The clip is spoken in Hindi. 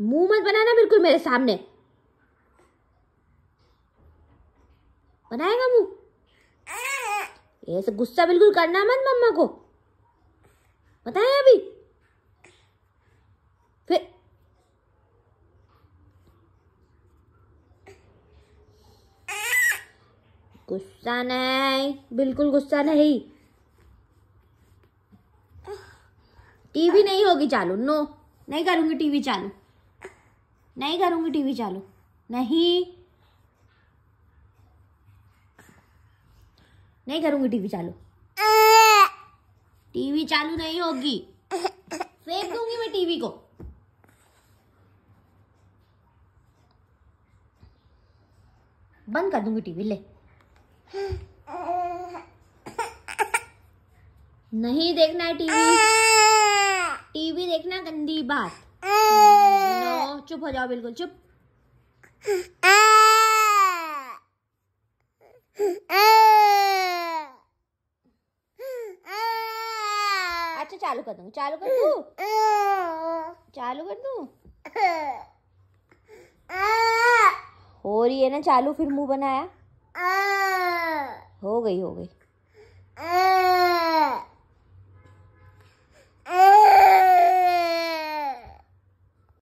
मुंह मत बनाना बिल्कुल मेरे सामने बनाएगा मुंह ऐसे गुस्सा बिल्कुल करना मत मम्मा को बताए अभी फिर गुस्सा नहीं बिल्कुल गुस्सा नहीं टीवी नहीं होगी चालू नो नहीं करूंगी टीवी चालू नहीं करूँगी टीवी चालू नहीं नहीं करूंगी टीवी चालू टीवी चालू नहीं होगी फेंक दूंगी मैं टीवी को बंद कर दूंगी टीवी ले नहीं देखना है टीवी टीवी देखना गंदी बात चुप हो जाओ बिल्कुल चुप अच्छा चालू कर दूँ चालू कर दू चालू कर दू हो रही है ना चालू फिर मुंह बनाया हो गई हो गई